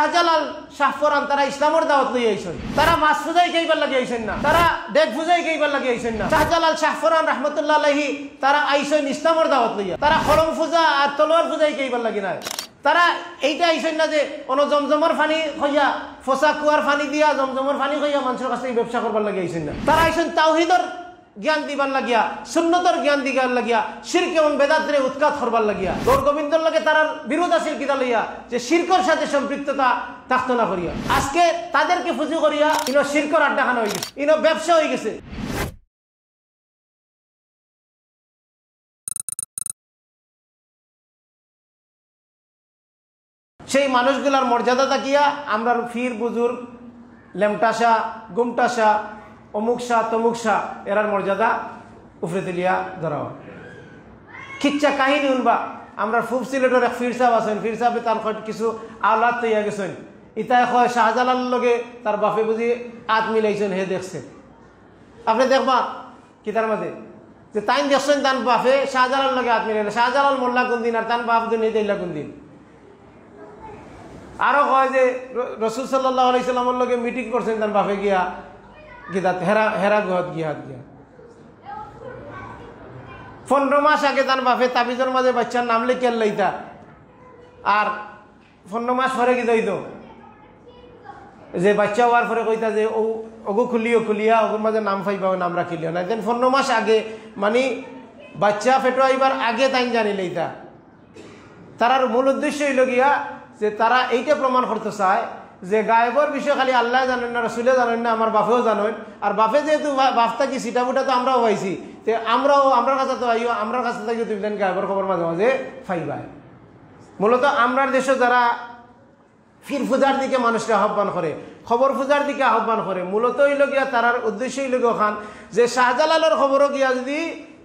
শাহজালাল শাহফরান তারা ইসলামের দাওয়াত লই তারা মাছ ফুজাই খাইবার লাগে আইছেন না তারা ডেক ফুজাই খাইবার লাগে আইছেন না শাহজালাল শাহফরান রহমতুল্লাহ আলহি তারা আইছেন ইসলামের দাওয়াত লইয়া তারা খরম ফুজা আর তলোয়ার ফুজাই খাইবার না তারা এইটা আইছেন না যে অন জমজমর ফানি খইয়া ফসা কুয়ার ফানি দিয়া জমজমর ফানি খইয়া মানুষের কাছে ব্যবসা করবার লাগে আইছেন না তারা আইসেন তাওহিদর জ্ঞান দিবার লাগিয়া সুন্নতর জ্ঞান দিবার লাগিয়া শিরকে এবং বেদাতরে উৎখাত করবার লাগিয়া গৌর গোবিন্দ লোকে তার বিরোধ আছিল কিতা লইয়া যে শিরকর সাথে সম্পৃক্ততা থাকতো না করিয়া আজকে তাদেরকে ফুজু করিয়া ইনো শিরকর আড্ডাখানা হয়ে গেছে ইনো ব্যবসা হয়ে গেছে সেই মানুষগুলার মর্যাদা তাকিয়া আমরা ফির বুজুর লেমটাসা গুমটাসা অমুক শাহ তমুক শাহ এরার মর্যাদা উফরে তুলিয়া ধরা হয় খিচ্চা কাহিনী উনবা আমরা ফুব সিলেটর এক ফির সাহেব আছেন ফির সাহেবে তার কিছু আওলাদ তৈয়া গেছেন ইতায় হয় শাহজালাল লগে তার বাপে বুঝি আত মিলাইছেন হে দেখছেন আপনি দেখবা কিতার মাঝে যে তাই দেখছেন তার বাপে শাহজালাল লগে আত মিলাইলেন শাহজালাল মোল্লা কোন দিন আর তার বাপ দিন দিল্লা কোন দিন আরও কয় যে রসুল সাল্লাহ আলাইসাল্লামর লগে মিটিং করছেন তার বাপে গিয়া গেদাত হেরা হেরা গহত গিয়া পনেরো মাস আগে তার বাপে তাবিজের মাঝে বাচ্চার নাম লিখিয়ার লাইতা আর পনেরো মাস পরে কি দইত যে বাচ্চা হওয়ার পরে কইতা যে ও ওগো খুলিও খুলিয়া ওগুর মাঝে নাম ফাইবা নাম রাখিলিও না দেন পনেরো মাস আগে মানে বাচ্চা ফেটো আইবার আগে তাই জানি লইতা তারার মূল উদ্দেশ্য হইল গিয়া যে তারা এইটা প্রমাণ করতে চায় যে গায়েবর বিষয় খালি আল্লাহ জানেন না রসুলে জানেন না আমার বাপেও জানেন আর বাপে যেহেতু বাপ থাকি বুটা তো আমরাও পাইছি তে আমরাও আমরার কাছে তো আইও আমরার কাছে থাকি তুমি দেন গায়েবর খবর মাঝে মাঝে ফাইবাই মূলত আমরার দেশে যারা ফির ফুজার দিকে মানুষকে আহ্বান করে খবর ফুজার দিকে আহ্বান করে মূলত হইল গিয়া তার উদ্দেশ্য হইল খান যে শাহজালালের খবরও গিয়া যদি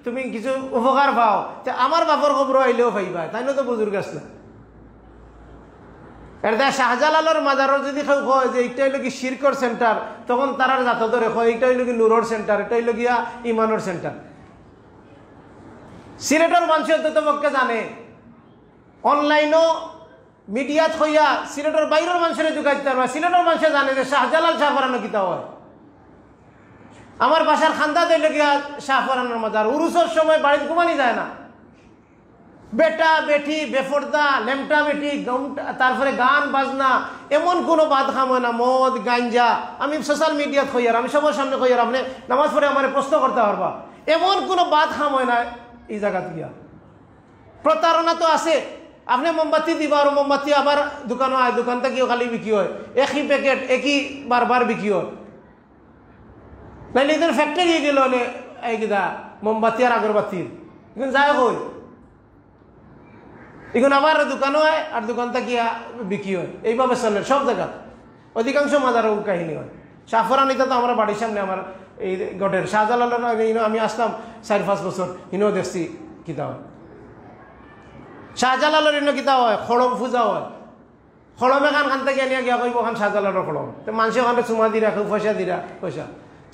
তুমি কিছু উপকার পাও তে আমার বাপর খবরও আইলেও পাইবা তাই না তো বুজুর্গ আসলাম এটা শাহজালালর মাজারও যদি কেউ কয় যে এইটা হইল কি শিরকর সেন্টার তখন তারার জাত ধরে কয় এইটা হইল কি নুরোর সেন্টার এটা হইল গিয়া ইমানোর সেন্টার সিলেটর মানুষ পক্ষে জানে অনলাইনও মিডিয়াত হইয়া সিলেটের বাইরের মানুষের ঢুকাইতে পারবে সিলেটের মানুষে জানে যে শাহজালাল শাহ পরানো কিতা হয় আমার বাসার খান্দা দিলে গিয়া শাহ পরানোর মাজার উরুসের সময় বাড়িতে ঘুমানি যায় না বেটা বেটি বেফর্দা লেমটা বেটি তারপরে গান বাজনা এমন কোনো বাদ খামো না মদ গাঞ্জা আমি সোশ্যাল মিডিয়াত হইয়ার আমি সবার সামনে হইয়ার আপনি নামাজ পড়ে আমার প্রশ্ন করতে পারবা এমন কোনো বাদ হয় না এই জায়গাত গিয়া প্রতারণা তো আছে আপনি মোমবাতি দিব আর মোমবাতি আবার দোকান হয় দোকান থেকেও খালি বিক্রি হয় একই প্যাকেট একই বারবার বিক্রি হয় নাইলে ফ্যাক্টরি গেল মোমবাতি আর আগরবাতির যাই হয় এখন আবার দোকানও হয় আর দোকানটা কি বিক্রি হয় এইভাবে চলে সব জায়গা অধিকাংশ মাজারও কাহিনী হয় সাফরানিতা তো আমার বাড়ির সামনে আমার এই গটের শাহজালালের আগে ইনো আমি আসলাম চার পাঁচ বছর ইনও দেখছি কিতাব শাহজালালের ইনো কিতাব হয় খড়ম পূজা হয় খড়মে খান খান থেকে আনিয়া গিয়া কইব খান শাহজালালের খড়ম তো মানুষের ওখানে চুমা দিরা খুব পয়সা দিরা পয়সা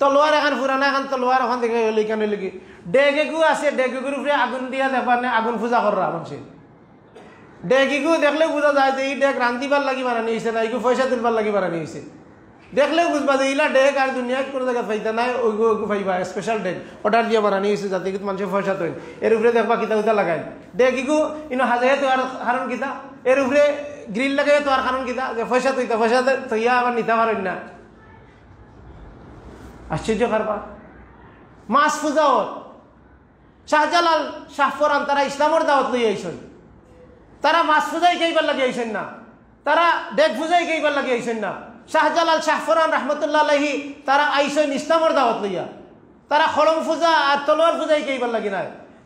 তলোয়ার এখন পুরানা এখন তলোয়ার এখন দেখে লিখানো লিখি ডেগেগু আছে ডেগেগুর উপরে আগুন দিয়া দেখবার আগুন পূজা করা মানুষের ডেকিকো দেখলে বোঝা যায় যে এই ডেক রান্ধিবার লাগি বানানি হয়েছে না এইগু পয়সা তুলবার লাগি বানানি হয়েছে দেখলে বুঝবা যে ইলা ডেক আর দুনিয়া কোনো জায়গায় ফাইদা নাই ওইগু ওইগু ফাইবা স্পেশাল ডেক অর্ডার দিয়ে বানানি হয়েছে যাতে কিন্তু মানুষের পয়সা তৈরি এর উপরে দেখবা কিতা কিতা লাগাই ডেকিকো ইনো হাজারে তো আর কারণ কিতা এর উপরে গ্রিল লাগাই তো আর কারণ কিতা যে পয়সা তৈতা পয়সা তৈয়া আবার নিতে পারেন না আশ্চর্য কারবা মাছ পূজাও শাহজালাল আন তারা ইসলামর দাওয়াত লইয়া আইসন তারা মাছ ফুজাই খাইবার লাগে আইসেন না তারা ডেক ফুজাই খাইবার লাগে আইসেন না শাহজালাল শাহফরান রহমতুল্লাহ আলহি তারা আইসেন ইসলামর দাওয়াত লইয়া তারা খড়ম ফুজা আর তলোয়ার ফুজাই খাইবার লাগি না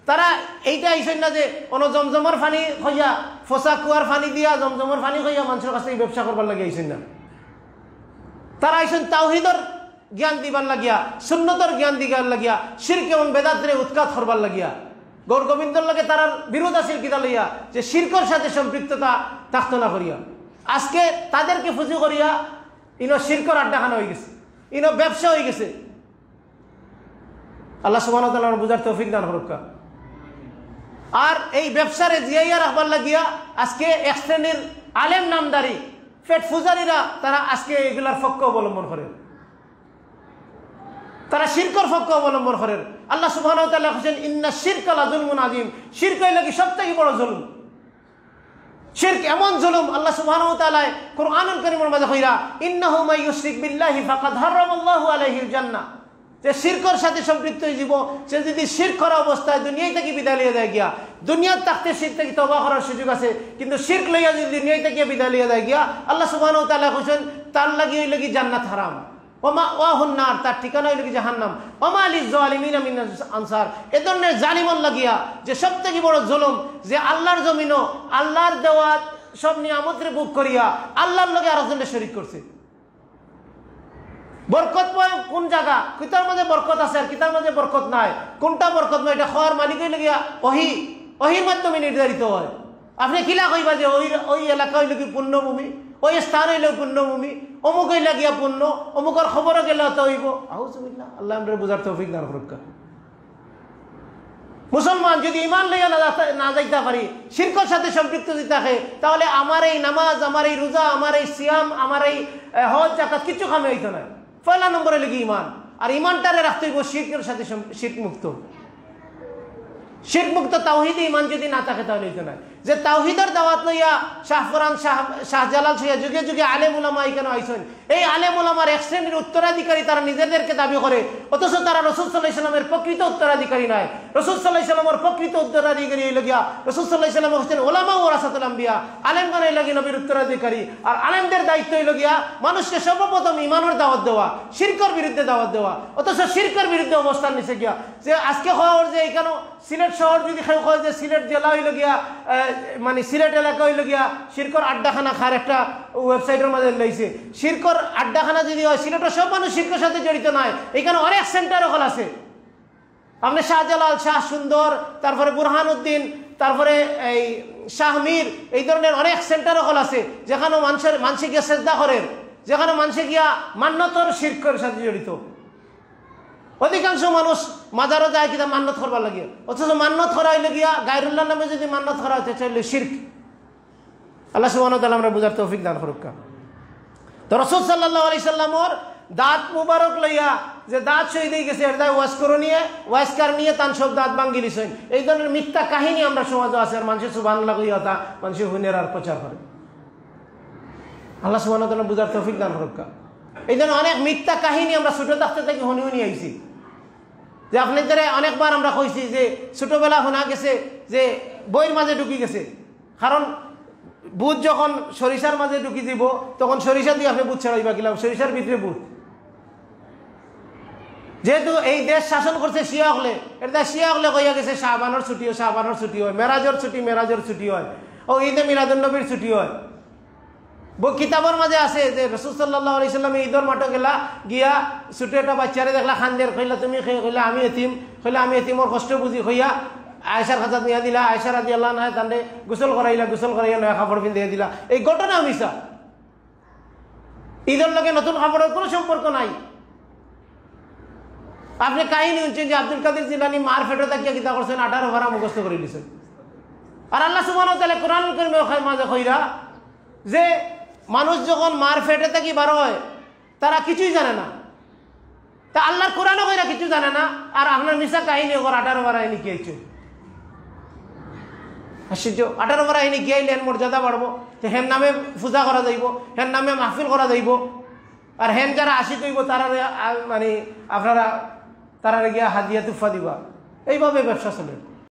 তারা এইটা আইসেন না যে কোনো জমজমর ফানি খইয়া ফসা কুয়ার ফানি দিয়া জমজমর ফানি খইয়া মানুষের কাছে ব্যবসা করবার লাগে আইসেন না তারা আইসেন তাওহিদর জ্ঞান দিবার লাগিয়া সুন্নতর জ্ঞান দিবার লাগিয়া সিরকে এবং বেদাত্রে উৎকাত করবার লাগিয়া গৌর গোবিন্দর লোকে তারার বিরোধ আছিল কিতা লইয়া যে শিল্পর সাথে সম্পৃক্ততা থাকত না করিয়া আজকে তাদেরকে ফুজু করিয়া ইনো শিল্পর আড্ডাখানা হয়ে গেছে ইনো ব্যবসা হয়ে গেছে আল্লাহ সুবাহ বুঝার তৌফিক দান হরক্কা আর এই ব্যবসারে জিয়াইয়া রাখবার লাগিয়া আজকে এক শ্রেণীর আলেম নামদারি ফেট ফুজারিরা তারা আজকে এগুলার ফক্ক অবলম্বন করে তারা শিরকর ফক্ষ অবলম্বন করেন আল্লাহ সুবাহ হোসেন ইন্না শিরকালা জুলমুন আজিম শিরক কি সব থেকে বড় জুলুম শির্ক এমন জুলুম আল্লাহ সুবহানাহু কোন আনন্দ কোরআনুল কারীমের মধ্যে কইরা ইন্নাহু মাই ইউশরিক বিল্লাহি ফাকাদ হারামাল্লাহু আলাইহিল জান্নাহ যে শিরকর সাথে সম্পৃক্ত জীব সে যদি শির করা অবস্থায় দুনিয়ায় থেকে বিদায় লিয়ে দেয় গিয়া দুনিয়ার তাকতে শির থেকে তবা করার সুযোগ আছে কিন্তু শির্ক লইয়া যদি দুনিয়ায় থেকে বিদায় লিয়ে দেয় গিয়া আল্লাহ সুবহানাহু ওয়া হোসেন তার লাগিয়ে ওই লাগি জান্নাত হারাম ওমা ওয়াহন্নার তার ঠিকানা হইল জাহান্নাম ওমা আলি জালিমিন আনসার এ ধরনের জালিমন লাগিয়া যে সব থেকে বড় জুলুম যে আল্লাহর জমিনও আল্লাহর দেওয়া সব নিয়ামতরে বুক করিয়া আল্লাহর লগে আর জন্য শরিক করছে বরকত কোন জায়গা কিতার মাঝে বরকত আছে আর কিতার মাঝে বরকত নাই কোনটা বরকত নয় এটা খাওয়ার মালিকই হইলে গিয়া অহি অহির মাধ্যমে নির্ধারিত হয় আপনি কিলা কইবা যে ওই ওই এলাকা হইলে কি পুণ্যভূমি ওই স্থান হইলে পুণ্যভূমি অমুক হইলে গিয়া পুণ্য অমুকর খবর গেলা তো হইব আহুজুবিল্লা আল্লাহ বুঝার তৌফিক না রক্ষা মুসলমান যদি ইমান লইয়া না যাইতে পারি শিল্পর সাথে সম্পৃক্ত যদি থাকে তাহলে আমার এই নামাজ আমার এই রোজা আমার এই সিয়াম আমার এই হজ জাকাত কিছু খামে হইতো না পয়লা নম্বরে লেগে ইমান আর ইমানটারে রাখতে হইব শিল্পের সাথে শিল্প মুক্ত শিল্প মুক্ত তাওহিদে ইমান যদি না থাকে তাহলে হইতো না যে তাওহিদের দাওয়াত লইয়া শাহফরান শাহ শাহজালাল সৈয়া যুগে যুগে আলেম ওলামা এখানে আইসেন এই আলে ওলামার এক শ্রেণীর উত্তরাধিকারী তারা নিজেদেরকে দাবি করে অথচ তারা রসুল সাল্লাহ ইসলামের প্রকৃত উত্তরাধিকারী নয় রসুল সাল্লাহ ইসলামের প্রকৃত উত্তরাধিকারী এই লগিয়া রসুল সাল্লাহ ইসলাম হোসেন ওলামা ওরাসাতুলাম বিয়া আলেমগান এই লগি নবীর উত্তরাধিকারী আর আলেমদের দায়িত্ব এই লগিয়া মানুষকে সর্বপ্রথম ইমানের দাওয়াত দেওয়া শিরকর বিরুদ্ধে দাওয়াত দেওয়া অথচ শিরকর বিরুদ্ধে অবস্থান নিছে গিয়া যে আজকে হওয়ার যে এখানে সিলেট শহর যদি হয় যে সিলেট জেলা হইল গিয়া মানে সিলেট এলাকা গিয়া শিরকর আড্ডাখানা খার একটা ওয়েবসাইটের মধ্যে লইছে শিরকর আড্ডাখানা যদি হয় সিলেটের সব মানুষ শিরকর সাথে জড়িত নয় এখানে অনেক সেন্টার ওখানে আছে আপনি শাহজালাল শাহ সুন্দর তারপরে বুরহান উদ্দিন তারপরে এই শাহমীর এই ধরনের অনেক সেন্টার ওখানে আছে যেখানে মানুষের মানসিক গিয়া শ্রদ্ধা করেন যেখানে মানুষে গিয়া মান্যতর শিরকর সাথে জড়িত অধিকাংশ মানুষ মাজারও যায় কিনা মান্য করবার লাগে অথচ মান্য করা লাগিয়া গিয়া গায়রুল্লাহ নামে যদি মান্য করা হইতে চাইলে শির্ক আল্লাহ সুবাহ আমরা বুঝার তৌফিক দান করুকা তো রসদ সাল্লাহ আলি সাল্লামর দাঁত মুবারক লইয়া যে দাঁত সই দিয়ে গেছে এর দায় ওয়াশ করে নিয়ে কার নিয়ে তান সব দাঁত ভাঙ্গি লিছেন এই ধরনের মিথ্যা কাহিনী আমরা সমাজে আছে আর মানুষের সুবান লাগিয়া তা মানুষের হুনের আর প্রচার করে আল্লাহ সুবাহ বুঝার তৌফিক দান করুকা এই জন্য অনেক মিথ্যা কাহিনী আমরা ছোটো থাকতে থেকে হনি হনি আইছি যে আপনাদের অনেকবার আমরা কইছি যে ছোটোবেলা শোনা গেছে যে বইয়ের মাঝে ঢুকি গেছে কারণ বুধ যখন সরিষার মাঝে ঢুকি দিব তখন সরিষা দিয়ে আপনি বুধ ছাড়াইবা কিলাম সরিষার ভিতরে বুধ যেহেতু এই দেশ শাসন করছে শিয়া হলে এটা শিয়া হলে কইয়া গেছে শাহবানোর ছুটি হয় শাহবানোর ছুটি হয় মেরাজর ছুটি মেরাজর ছুটি হয় ও ঈদে নবীর ছুটি হয় কিতাবর মাঝে আছে যে রসুল সাল্লাহ আলি ঈদর মাঠে গেলা গিয়া ছুটে একটা বাচ্চারে দেখলা খান্দের খইলা তুমি খইলা আমি এতিম খইলা আমি এতিমর কষ্ট বুঝি খইয়া আয়সার খাজাত নিয়ে দিলা আয়সার আদি আল্লাহ নাই তান্ডে গোসল করাইলা গোসল করাইয়া নয়া কাপড় পিন্ধিয়ে দিলা এই ঘটনা মিশা ঈদের লগে নতুন কাপড়ের কোনো সম্পর্ক নাই আপনি কাহিনী শুনছেন যে আব্দুল কাদের জিলানি মার ফেটে তাকিয়া কিতা করছেন আঠারো ভাড়া মুখস্থ করে দিয়েছেন আর আল্লাহ তাহলে কোরআন করবে মাঝে খইরা যে মানুষ যখন মার ফেটে থাকি বার হয় তারা কিছুই জানে না তা আল্লাহর কোরআনও কইরা কিছু জানে না আর আপনার মিশা কাহিনী ওর আঠারো বার আইনি গিয়েছে আশ্চর্য আঠারো বার আইনি গিয়াইলেন মর্যাদা বাড়বো তো হেন নামে পূজা করা যাইব হেন নামে মাহফিল করা যাইব আর হেন যারা আসি কইব তারা মানে আপনারা তারা গিয়া হাজিয়া তুফা দিবা এইভাবে ব্যবসা চলে